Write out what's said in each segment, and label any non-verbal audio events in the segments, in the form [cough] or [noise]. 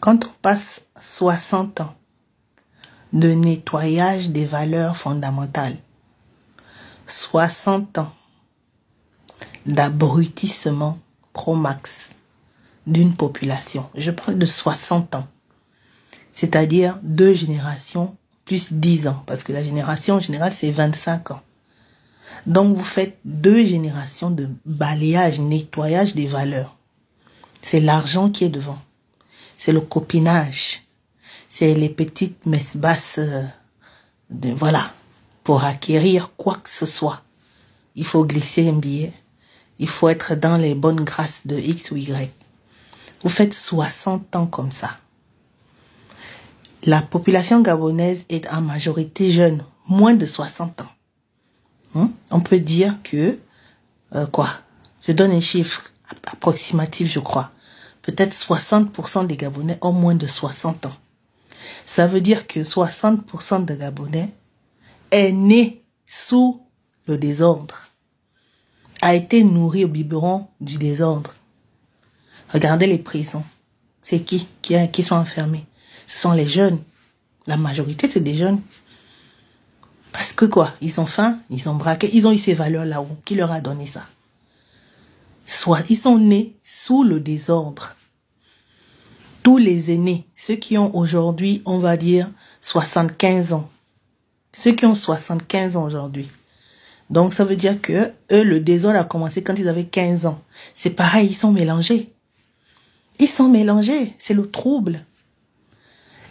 Quand on passe 60 ans de nettoyage des valeurs fondamentales, 60 ans d'abrutissement pro-max d'une population, je parle de 60 ans, c'est-à-dire deux générations plus 10 ans, parce que la génération générale, c'est 25 ans. Donc vous faites deux générations de balayage, nettoyage des valeurs. C'est l'argent qui est devant c'est le copinage, c'est les petites messes basses, euh, de, voilà, pour acquérir quoi que ce soit. Il faut glisser un billet, il faut être dans les bonnes grâces de X ou Y. Vous faites 60 ans comme ça. La population gabonaise est en majorité jeune, moins de 60 ans. Hein? On peut dire que, euh, quoi, je donne un chiffre approximatif, je crois. Peut-être 60% des Gabonais ont moins de 60 ans. Ça veut dire que 60% des Gabonais est né sous le désordre, a été nourri au biberon du désordre. Regardez les prisons. C'est qui, qui sont enfermés Ce sont les jeunes. La majorité, c'est des jeunes. Parce que quoi Ils ont faim, ils sont braqués. ils ont eu ces valeurs là-haut. Qui leur a donné ça soit ils sont nés sous le désordre. Tous les aînés, ceux qui ont aujourd'hui, on va dire, 75 ans. Ceux qui ont 75 ans aujourd'hui. Donc, ça veut dire que eux, le désordre a commencé quand ils avaient 15 ans. C'est pareil, ils sont mélangés. Ils sont mélangés. C'est le trouble.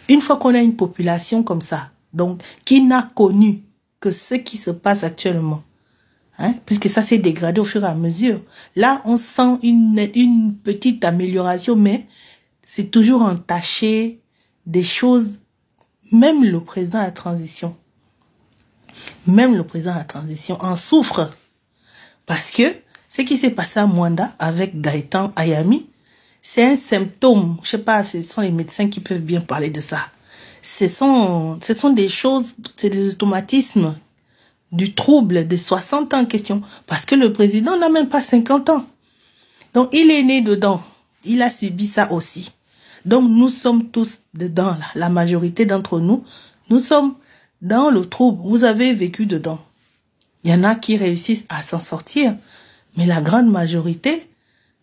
Une fois qu'on a une population comme ça, donc, qui n'a connu que ce qui se passe actuellement, Hein, puisque ça s'est dégradé au fur et à mesure. Là, on sent une, une petite amélioration, mais c'est toujours entaché des choses, même le président à la transition. Même le président à la transition en souffre. Parce que ce qui s'est passé à Mwanda avec Gaëtan Ayami, c'est un symptôme. Je sais pas, ce sont les médecins qui peuvent bien parler de ça. Ce sont, ce sont des choses, c'est des automatismes du trouble de 60 ans en question, parce que le président n'a même pas 50 ans. Donc il est né dedans, il a subi ça aussi. Donc nous sommes tous dedans, la majorité d'entre nous, nous sommes dans le trouble, vous avez vécu dedans. Il y en a qui réussissent à s'en sortir, mais la grande majorité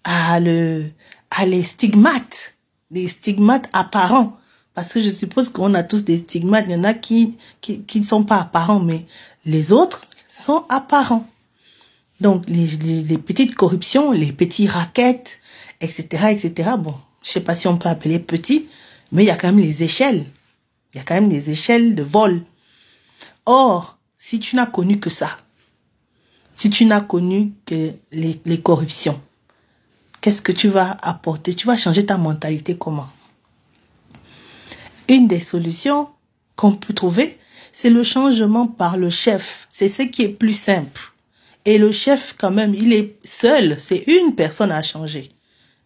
a, le, a les stigmates, les stigmates apparents parce que je suppose qu'on a tous des stigmates. Il y en a qui, qui, ne sont pas apparents, mais les autres sont apparents. Donc, les, les, petites corruptions, les petits raquettes, etc., etc. Bon, je sais pas si on peut appeler petit, mais il y a quand même les échelles. Il y a quand même des échelles de vol. Or, si tu n'as connu que ça, si tu n'as connu que les, les corruptions, qu'est-ce que tu vas apporter Tu vas changer ta mentalité comment une des solutions qu'on peut trouver, c'est le changement par le chef. C'est ce qui est plus simple. Et le chef, quand même, il est seul. C'est une personne à changer.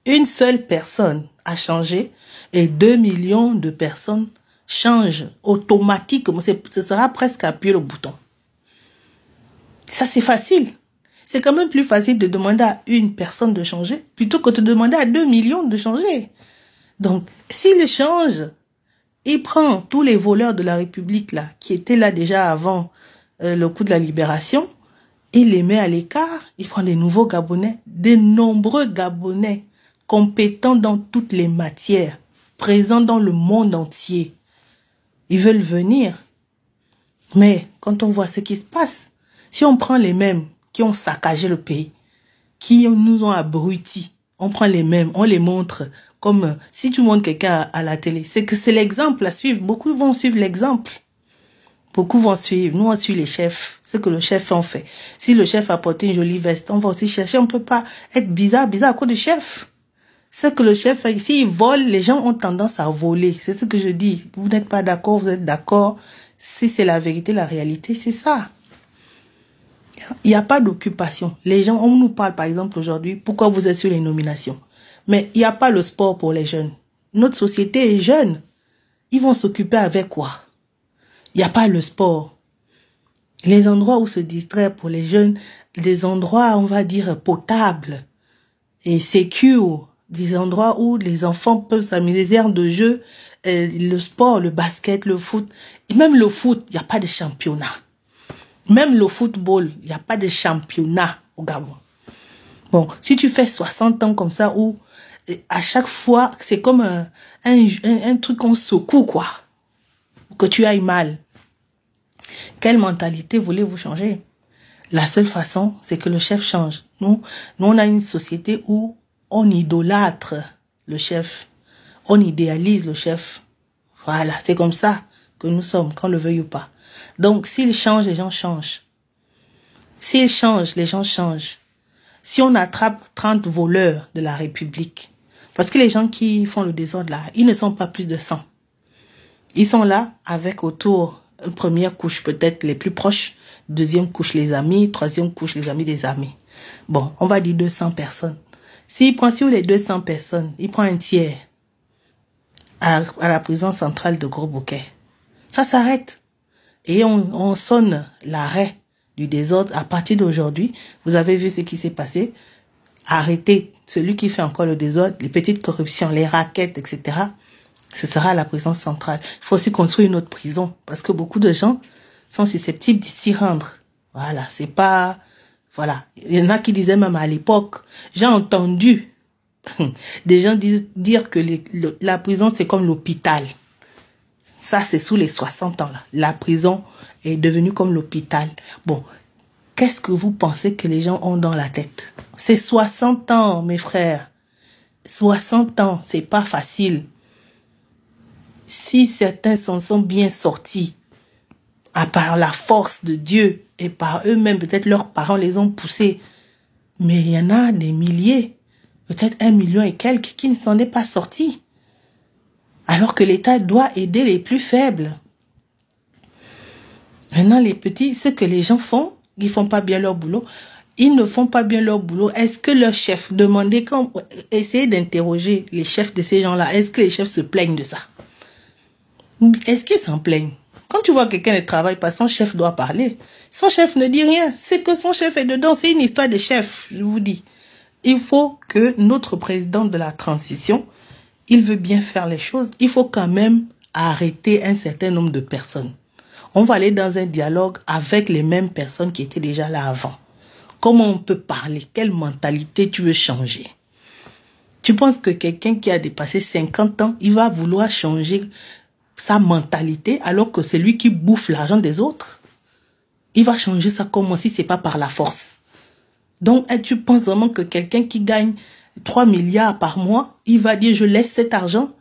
Une seule personne à changer et 2 millions de personnes changent automatiquement. Ce sera presque appuyer le bouton. Ça, c'est facile. C'est quand même plus facile de demander à une personne de changer plutôt que de demander à 2 millions de changer. Donc, s'il change, il prend tous les voleurs de la République là, qui étaient là déjà avant euh, le coup de la libération. Il les met à l'écart. Il prend des nouveaux Gabonais, des nombreux Gabonais compétents dans toutes les matières, présents dans le monde entier. Ils veulent venir. Mais quand on voit ce qui se passe, si on prend les mêmes qui ont saccagé le pays, qui nous ont abrutis, on prend les mêmes, on les montre comme euh, si tu montres quelqu'un à la télé, c'est que c'est l'exemple à suivre. Beaucoup vont suivre l'exemple. Beaucoup vont suivre. Nous, on suit les chefs. Ce que le chef en fait. Si le chef a porté une jolie veste, on va aussi chercher. On peut pas être bizarre, bizarre à cause du chef. Ce que le chef fait, s'il vole, les gens ont tendance à voler. C'est ce que je dis. Vous n'êtes pas d'accord, vous êtes d'accord. Si c'est la vérité, la réalité, c'est ça. Il n'y a pas d'occupation. Les gens, on nous parle par exemple aujourd'hui, pourquoi vous êtes sur les nominations mais il n'y a pas le sport pour les jeunes. Notre société est jeune. Ils vont s'occuper avec quoi Il n'y a pas le sport. Les endroits où se distraire pour les jeunes, les endroits, on va dire, potables et sécures, des endroits où les enfants peuvent s'amuser, aires de jeu, euh, le sport, le basket, le foot. même le foot, il n'y a pas de championnat. Même le football, il n'y a pas de championnat au Gabon. Bon, si tu fais 60 ans comme ça où à chaque fois, c'est comme euh, un, un, truc qu'on secoue, quoi. Que tu ailles mal. Quelle mentalité voulez-vous changer La seule façon, c'est que le chef change. Nous, nous, on a une société où on idolâtre le chef. On idéalise le chef. Voilà, c'est comme ça que nous sommes, qu'on le veuille ou pas. Donc, s'il change, les gens changent. S'il change, les gens changent. Si on attrape 30 voleurs de la République, parce que les gens qui font le désordre là, ils ne sont pas plus de 100. Ils sont là avec autour une première couche peut-être les plus proches, deuxième couche les amis, troisième couche les amis des amis. Bon, on va dire 200 personnes. S'il prend sur les 200 personnes, il prend un tiers à, la prison centrale de Gros Bouquet. Ça s'arrête. Et on, on sonne l'arrêt du désordre à partir d'aujourd'hui. Vous avez vu ce qui s'est passé. Arrêter celui qui fait encore le désordre, les petites corruptions, les raquettes, etc. Ce sera la prison centrale. Il faut aussi construire une autre prison parce que beaucoup de gens sont susceptibles d'y s'y rendre. Voilà, c'est pas... Voilà. Il y en a qui disaient même à l'époque, j'ai entendu [laughs] des gens dire que la prison, c'est comme l'hôpital. Ça, c'est sous les 60 ans. La prison est devenue comme l'hôpital. Bon, Qu'est-ce que vous pensez que les gens ont dans la tête C'est 60 ans, mes frères. 60 ans, c'est pas facile. Si certains s'en sont bien sortis, à part la force de Dieu et par eux-mêmes, peut-être leurs parents les ont poussés. Mais il y en a des milliers, peut-être un million et quelques qui ne s'en est pas sorti. Alors que l'État doit aider les plus faibles. Maintenant, les petits, ce que les gens font, ne font pas bien leur boulot. Ils ne font pas bien leur boulot. Est-ce que leur chef... demandez quand, essayez d'interroger les chefs de ces gens-là. Est-ce que les chefs se plaignent de ça? Est-ce qu'ils s'en plaignent? Quand tu vois quelqu'un ne travaille pas, son chef doit parler. Son chef ne dit rien. C'est que son chef est dedans. C'est une histoire de chef, je vous dis. Il faut que notre président de la transition, il veut bien faire les choses. Il faut quand même arrêter un certain nombre de personnes. On va aller dans un dialogue avec les mêmes personnes qui étaient déjà là avant. Comment on peut parler Quelle mentalité tu veux changer Tu penses que quelqu'un qui a dépassé 50 ans, il va vouloir changer sa mentalité alors que c'est lui qui bouffe l'argent des autres Il va changer ça comment si c'est pas par la force Donc, tu penses vraiment que quelqu'un qui gagne 3 milliards par mois, il va dire je laisse cet argent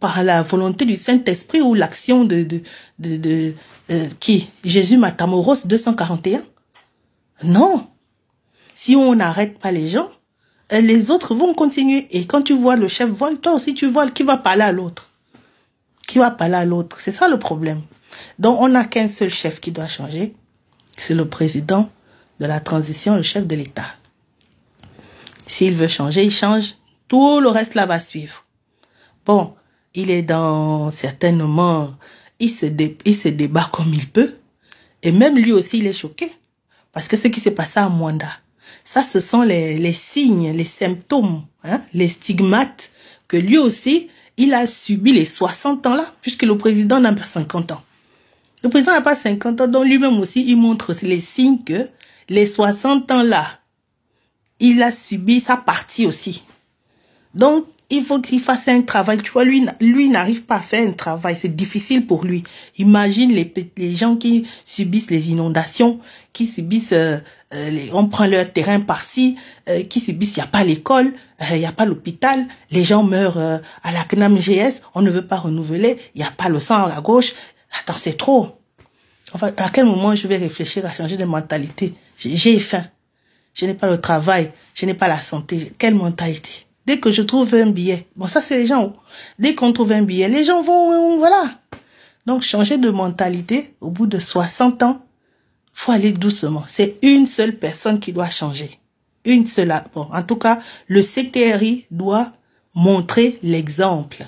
par la volonté du Saint-Esprit ou l'action de, de, de, euh, qui Jésus Matamoros 241 Non. Si on n'arrête pas les gens, euh, les autres vont continuer. Et quand tu vois le chef vole, toi aussi tu voles, qui va parler à l'autre Qui va parler à l'autre C'est ça le problème. Donc on n'a qu'un seul chef qui doit changer. C'est le président de la transition, le chef de l'État. S'il veut changer, il change. Tout le reste là va suivre. Bon, il est dans certains moments, il se, débat comme il peut. Et même lui aussi, il est choqué. Parce que ce qui s'est passé à Mwanda, ça, ce sont les, signes, les symptômes, hein, les stigmates que lui aussi, il a subi les 60 ans là, puisque le président n'a pas 50 ans. Le président n'a pas 50 ans, donc lui-même aussi, il montre les signes que les 60 ans là, il a subi sa partie aussi. Donc, il faut qu'il fasse un travail. Tu vois, lui, lui n'arrive pas à faire un travail. C'est difficile pour lui. Imagine les, les gens qui subissent les inondations, qui subissent, euh, euh, les, on prend leur terrain par-ci, euh, qui subissent, il n'y a pas l'école, il n'y a pas l'hôpital, les gens meurent à la CNAM GS, on ne veut pas renouveler, il n'y a pas le sang à la gauche. Attends, c'est trop. à quel moment je vais réfléchir à changer de mentalité J'ai faim. Je n'ai pas le travail. Je n'ai pas la santé. Quelle mentalité Dès que je trouve un billet, bon ça c'est les gens, dès qu'on trouve un billet, les gens vont, euh, voilà. Donc changer de mentalité, au bout de 60 ans, faut aller doucement. C'est une seule personne qui doit changer. Une seule. Bon, en tout cas, le CTRI doit montrer l'exemple.